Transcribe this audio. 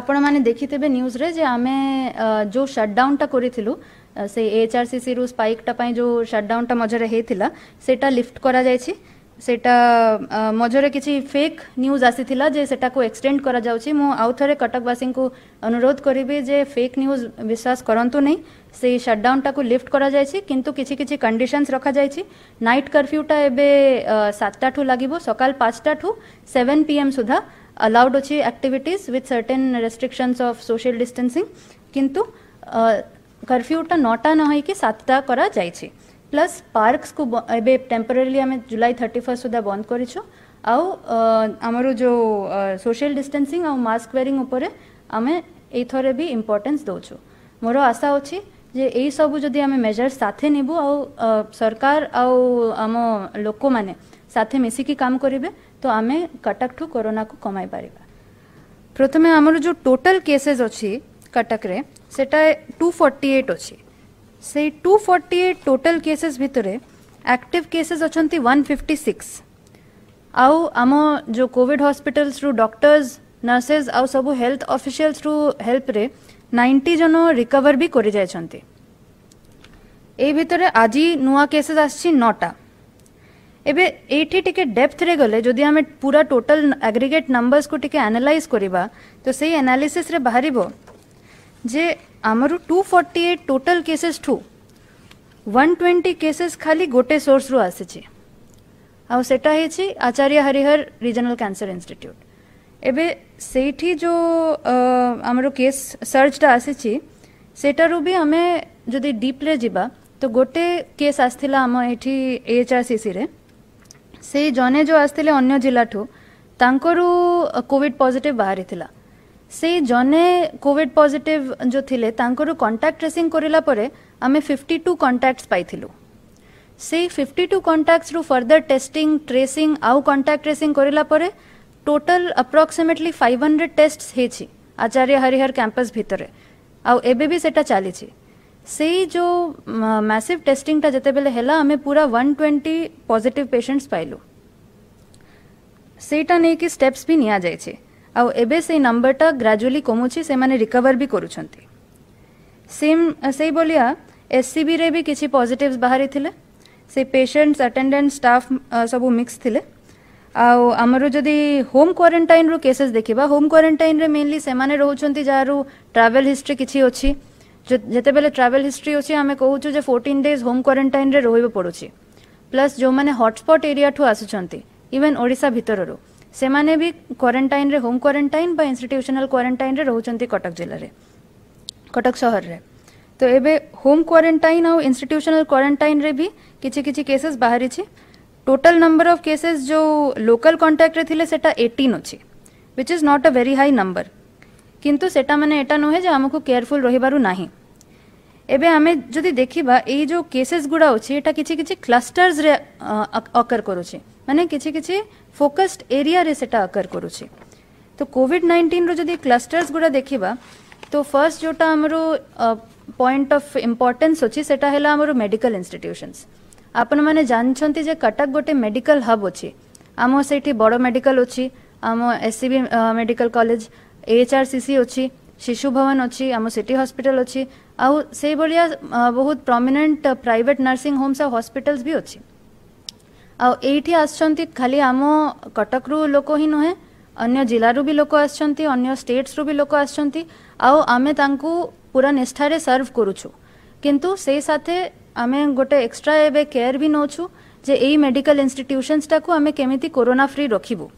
ଆପଣମାନେ ଦେଖିଥିବେ ନ୍ୟୁଜ୍ରେ ଯେ ଆମେ ଯେଉଁ ସଟ୍ଡାଉନ୍ଟା କରିଥିଲୁ ସେ ଏଚ୍ଆର୍ସିସିରୁ ସ୍ପାଇକ୍ଟା ପାଇଁ ଯେଉଁ ସଟ୍ଡାଉନ୍ଟା ମଝିରେ ହେଇଥିଲା ସେଇଟା ଲିଫ୍ଟ କରାଯାଇଛି ସେଇଟା ମଝିରେ କିଛି ଫେକ୍ ନ୍ୟୁଜ୍ ଆସିଥିଲା ଯେ ସେଟାକୁ ଏକ୍ସଟେଣ୍ଡ କରାଯାଉଛି ମୁଁ ଆଉ ଥରେ କଟକବାସୀଙ୍କୁ ଅନୁରୋଧ କରିବି ଯେ ଫେକ୍ ନ୍ୟୁଜ୍ ବିଶ୍ୱାସ କରନ୍ତୁ ନାହିଁ ସେଇ ସଟ୍ଡାଉନ୍ଟାକୁ ଲିଫ୍ଟ କରାଯାଇଛି କିନ୍ତୁ କିଛି କିଛି କଣ୍ଡିସନ୍ସ ରଖାଯାଇଛି ନାଇଟ୍ କର୍ଫ୍ୟୁଟା ଏବେ ସାତଟାଠୁ ଲାଗିବ ସକାଳ ପାଞ୍ଚଟାଠୁ ସେଭେନ୍ ପି ଏମ୍ ସୁଦ୍ଧା allowed হচ্ছে activities with certain restrictions of social distancing কিন্তু କର୍ଫ୍ୟୁଟା ନଅଟା ନ ହେଇକି ସାତଟା କରାଯାଇଛି ପ୍ଲସ୍ ପାର୍କସ୍କୁ ଏବେ ଟେମ୍ପୋରାରିଲି ଆମେ ଜୁଲାଇ ଥାର୍ଟି ଫାର୍ଷ୍ଟ ସୁଦ୍ଧା ବନ୍ଦ କରିଛୁ ଆଉ ଆମର ଯେଉଁ ସୋସିଆଲ୍ ଡିଷ୍ଟାନ୍ସିଂ ଆଉ ମାସ୍କ ୱେରିଂ ଉପରେ ଆମେ ଏଇଥରେ ବି ଇମ୍ପୋର୍ଟାନ୍ସ ଦେଉଛୁ ମୋର ଆଶା ଅଛି ଯେ ଏଇସବୁ ଯଦି ଆମେ ମେଜର୍ସ ସାଥେ ନେବୁ ଆଉ ସରକାର ଆଉ ଆମ ଲୋକମାନେ ସାଥେ ମିଶିକି କାମ କରିବେ तो आम कटक ठू कोरोना को कमाई पार प्रथम आम जो टोटाल केसेस अच्छी कटक रे टू फोर्टी एट अच्छी से two forty eight total cases भितर आक्टिव केसेस अच्छा वन फिफ्टी सिक्स आउ आम जो कॉविड हस्पिटाल डक्टर्स नर्सेस आउ सब हेल्थ अफिशियाल्स रू हेल्प रे नाइंटी जन रिकवर भी कर आज नुआ केसेस आसा एबे एठी टिके डेप्थ रे गले जदि आमे पूरा टोटल एग्रीगेट नंबर्स को टिके एनालाइज करबा तो सेही एनालिसिस रे बाहरिबो जे आमरु 248 टोटल केसेस थु 120 केसेस खाली गोटे सोर्स रु आसे छे आ सेटा हे छे Acharya Harihar regional cancer institute एबे सेठी जो आमरो केस सर्च टा आसे छे सेटा रु भी आमे जदि डीप ले जिबा तो गोटे केस आसथिला आमे एठी एचआरसीसी रे ସେଇ ଜଣେ ଯେଉଁ ଆସିଥିଲେ ଅନ୍ୟ ଜିଲ୍ଲାଠୁ ତାଙ୍କରୁ କୋଭିଡ଼ ପଜିଟିଭ୍ ବାହାରିଥିଲା ସେଇ ଜଣେ କୋଭିଡ଼ ପଜିଟିଭ୍ ଯେଉଁ ଥିଲେ ତାଙ୍କର କଣ୍ଟାକ୍ଟ ଟ୍ରେସିଂ କରିଲା ପରେ ଆମେ ଫିଫ୍ଟି ଟୁ କଣ୍ଟାକ୍ଟସ୍ ପାଇଥିଲୁ ସେଇ ଫିଫ୍ଟି ଟୁ କଣ୍ଟାକ୍ଟସ୍ରୁ ଫର୍ଦର ଟେଷ୍ଟିଂ ଟ୍ରେସିଂ ଆଉ କଣ୍ଟାକ୍ଟ ଟ୍ରେସିଂ କରିଲା ପରେ total approximately five hundred test ହେଇଛି ଆଚାର୍ଯ୍ୟ ହରିହର କ୍ୟାମ୍ପସ୍ ଭିତରେ ଆଉ ଏବେ ବି ସେଇଟା ଚାଲିଛି से जो मैसिव टेस्टिंग टा जते बेले हेला आमे पूरा 120 पॉजिटिव पेशेंट्स पाइलु सेटा ने कि स्टेप्स भी निया जाय छे आउ एबे से नंबर टा ग्रेजुअली कमु छे से माने रिकवर भी करू छंती सेम से बोलिया एससीबी रे भी किछि पॉजिटिव्स बाहरी थिले से पेशेंट्स अटेंडेंट स्टाफ सब मिक्स थिले आमर जदि होम क्वारंटाइन रो केसेस देखा होम क्वारंटाइन रे मेनली से माने रहउ छंती जारु ट्रैवल हिस्ट्री किछि ओछि जिते ट्रावेल हिस्ट्री अच्छे आम कौ फोर्टन डेज होम क्वारेन्टाइन रोक पड़ू प्लस जो मैंने हटस्पट एरिया इवेन ओडा भितर से भी quarantine home quarantine institutional quarantine रोचार कटक जिले में कटक सहर में तो ये होम क्वारेन्टाइन आउ इनट्यूशनाल क्वारेन्टाइन भी किसी किसी केसेस बाहरी टोटाल नंबर अफ केसेस जो लोकाल कंटाक्ट्रेटा कंटाक्ट थे एटीन अच्छे which is not a very high number କିନ୍ତୁ ସେଟା ମାନେ ଏଟା ନୁହେଁ ଯେ ଆମକୁ କେୟାରଫୁଲ୍ ରହିବାରୁ ନାହିଁ ଏବେ ଆମେ ଯଦି ଦେଖିବା ଏଇ ଯେଉଁ କେସେସ୍ ଗୁଡ଼ା ଅଛି ଏଟା କିଛି କିଛି କ୍ଲଷ୍ଟର୍ସରେ ଅକର କରୁଛି ମାନେ କିଛି କିଛି ଫୋକସ୍ଡ ଏରିଆରେ ସେଟା ଅକର କରୁଛି ତ କୋଭିଡ୍ ନାଇଣ୍ଟିନ୍ର ଯଦି କ୍ଲଷ୍ଟର୍ସ ଗୁଡ଼ା ଦେଖିବା ତ ଫର୍ଷ୍ଟ ଯେଉଁଟା ଆମର ପଏଣ୍ଟ ଅଫ୍ ଇମ୍ପୋର୍ଟାନ୍ସ ଅଛି ସେଟା ହେଲା ଆମର ମେଡିକାଲ ଇନଷ୍ଟିଟ୍ୟୁସନ୍ସ ଆପଣମାନେ ଜାଣିଛନ୍ତି ଯେ କଟକ ଗୋଟେ ମେଡିକାଲ ହବ୍ ଅଛି ଆମ ସେଇଠି ବଡ଼ ମେଡିକାଲ ଅଛି ଆମ S C B medical college HRCC ଅଛି ଶିଶୁ ଭବନ ଅଛି ଆମ ସିଟି ହସ୍ପିଟାଲ ଅଛି ଆଉ ସେଇଭଳିଆ ବହୁତ ପ୍ରମିନେଣ୍ଟ ପ୍ରାଇଭେଟ୍ ନର୍ସିଂ ହୋମ୍ସ ଆଉ ହସ୍ପିଟାଲ୍ସ ବି ଅଛି ଆଉ ଏଇଠି ଆସୁଛନ୍ତି ଖାଲି ଆମ କଟକରୁ ଲୋକ ହିଁ ନୁହେଁ ଅନ୍ୟ ଜିଲ୍ଲାରୁ ବି ଲୋକ ଆସୁଛନ୍ତି ଅନ୍ୟ ଷ୍ଟେଟ୍ସରୁ ବି ଲୋକ ଆସୁଛନ୍ତି ଆଉ ଆମେ ତାଙ୍କୁ ପୁରା ନିଷ୍ଠାରେ ସର୍ଭ କରୁଛୁ କିନ୍ତୁ ସେଇ ସାଥେ ଆମେ ଗୋଟେ ଏକ୍ସଟ୍ରା ଏବେ କେୟାର ବି ନେଉଛୁ ଯେ ଏଇ ମେଡିକାଲ ଇନଷ୍ଟିଟ୍ୟୁସନ୍ସଟାକୁ ଆମେ କେମିତି କୋରୋନା ଫ୍ରି ରଖିବୁ